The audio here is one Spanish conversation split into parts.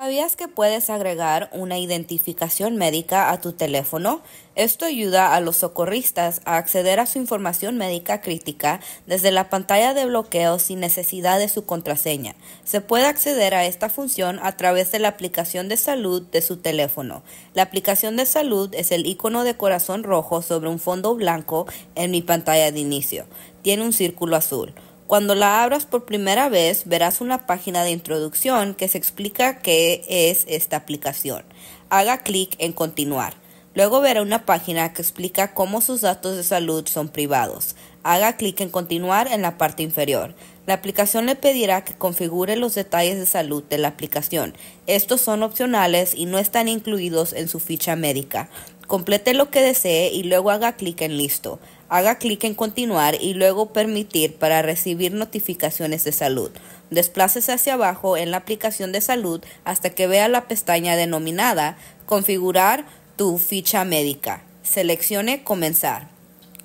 ¿Sabías que puedes agregar una identificación médica a tu teléfono? Esto ayuda a los socorristas a acceder a su información médica crítica desde la pantalla de bloqueo sin necesidad de su contraseña. Se puede acceder a esta función a través de la aplicación de salud de su teléfono. La aplicación de salud es el icono de corazón rojo sobre un fondo blanco en mi pantalla de inicio. Tiene un círculo azul. Cuando la abras por primera vez, verás una página de introducción que se explica qué es esta aplicación. Haga clic en Continuar. Luego verá una página que explica cómo sus datos de salud son privados. Haga clic en Continuar en la parte inferior. La aplicación le pedirá que configure los detalles de salud de la aplicación. Estos son opcionales y no están incluidos en su ficha médica. Complete lo que desee y luego haga clic en Listo haga clic en continuar y luego permitir para recibir notificaciones de salud. Desplácese hacia abajo en la aplicación de salud hasta que vea la pestaña denominada Configurar tu ficha médica. Seleccione Comenzar.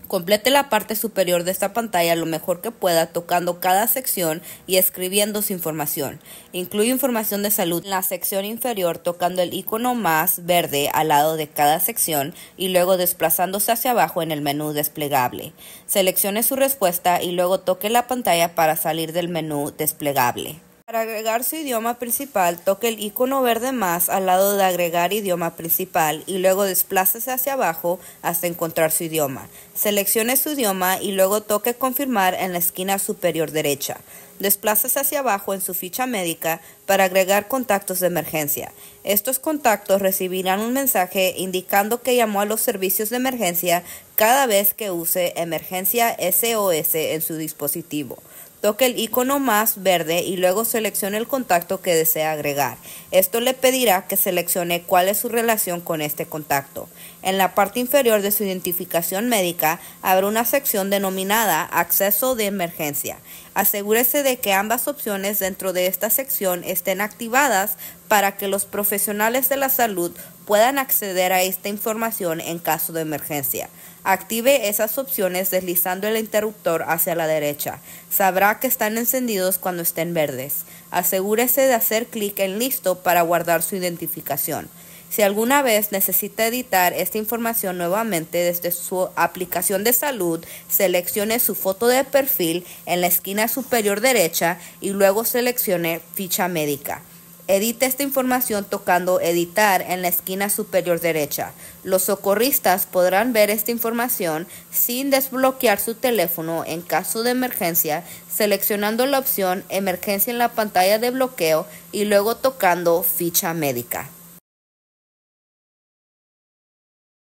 Complete la parte superior de esta pantalla lo mejor que pueda tocando cada sección y escribiendo su información. Incluye información de salud en la sección inferior tocando el icono más verde al lado de cada sección y luego desplazándose hacia abajo en el menú desplegable. Seleccione su respuesta y luego toque la pantalla para salir del menú desplegable. Para agregar su idioma principal, toque el icono verde más al lado de agregar idioma principal y luego desplácese hacia abajo hasta encontrar su idioma. Seleccione su idioma y luego toque confirmar en la esquina superior derecha. Desplácese hacia abajo en su ficha médica para agregar contactos de emergencia. Estos contactos recibirán un mensaje indicando que llamó a los servicios de emergencia cada vez que use emergencia SOS en su dispositivo toque el icono más verde y luego seleccione el contacto que desea agregar. Esto le pedirá que seleccione cuál es su relación con este contacto. En la parte inferior de su identificación médica habrá una sección denominada Acceso de emergencia. Asegúrese de que ambas opciones dentro de esta sección estén activadas para que los profesionales de la salud puedan acceder a esta información en caso de emergencia. Active esas opciones deslizando el interruptor hacia la derecha. Sabrá que están encendidos cuando estén verdes. Asegúrese de hacer clic en Listo para guardar su identificación. Si alguna vez necesita editar esta información nuevamente desde su aplicación de salud, seleccione su foto de perfil en la esquina superior derecha y luego seleccione ficha médica. Edite esta información tocando editar en la esquina superior derecha. Los socorristas podrán ver esta información sin desbloquear su teléfono en caso de emergencia, seleccionando la opción emergencia en la pantalla de bloqueo y luego tocando ficha médica.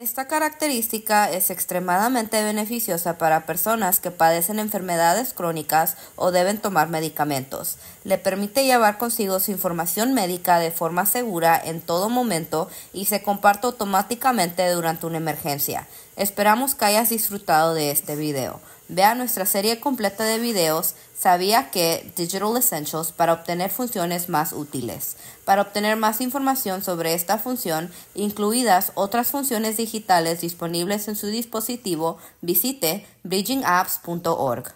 Esta característica es extremadamente beneficiosa para personas que padecen enfermedades crónicas o deben tomar medicamentos. Le permite llevar consigo su información médica de forma segura en todo momento y se comparte automáticamente durante una emergencia. Esperamos que hayas disfrutado de este video. Vea nuestra serie completa de videos Sabía que Digital Essentials para obtener funciones más útiles. Para obtener más información sobre esta función, incluidas otras funciones digitales disponibles en su dispositivo, visite bridgingapps.org.